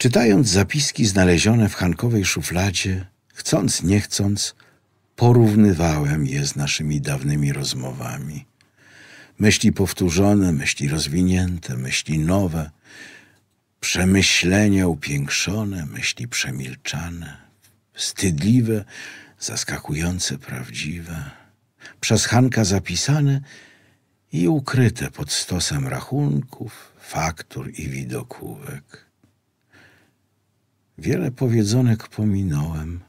Czytając zapiski znalezione w Hankowej szufladzie, chcąc nie chcąc, porównywałem je z naszymi dawnymi rozmowami. Myśli powtórzone, myśli rozwinięte, myśli nowe, przemyślenia upiększone, myśli przemilczane, wstydliwe, zaskakujące prawdziwe, przez Hanka zapisane i ukryte pod stosem rachunków, faktur i widokówek. Wiele powiedzonek pominąłem,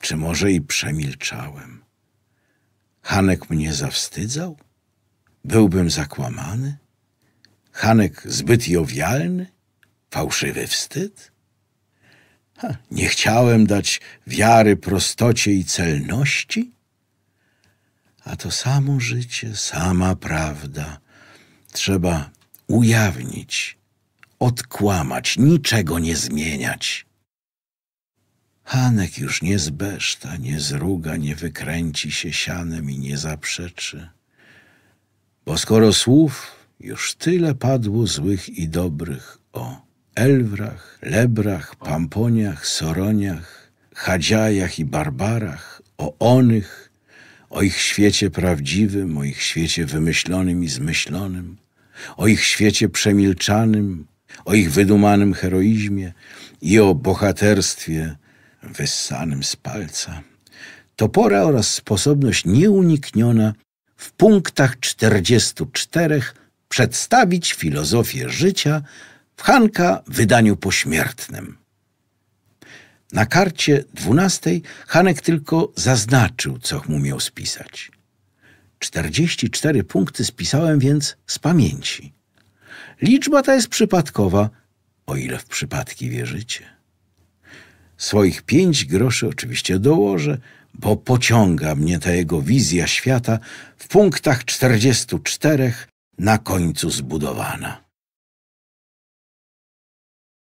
czy może i przemilczałem. Hanek mnie zawstydzał? Byłbym zakłamany? Hanek zbyt jowialny? Fałszywy wstyd? Ha, nie chciałem dać wiary prostocie i celności? A to samo życie, sama prawda. Trzeba ujawnić, odkłamać, niczego nie zmieniać. Hanek już nie zbeszta, nie zruga, nie wykręci się sianem i nie zaprzeczy. Bo skoro słów już tyle padło złych i dobrych o Elwrach, Lebrach, Pamponiach, Soroniach, Hadziajach i Barbarach, o onych, o ich świecie prawdziwym, o ich świecie wymyślonym i zmyślonym, o ich świecie przemilczanym, o ich wydumanym heroizmie i o bohaterstwie wyssanym z palca. Topora oraz sposobność nieunikniona w punktach 44 przedstawić filozofię życia w Hanka wydaniu pośmiertnym. Na karcie dwunastej Hanek tylko zaznaczył, co mu miał spisać. 44 punkty spisałem więc z pamięci. Liczba ta jest przypadkowa, o ile w przypadki wierzycie. Swoich pięć groszy oczywiście dołożę, bo pociąga mnie ta jego wizja świata w punktach czterech na końcu zbudowana.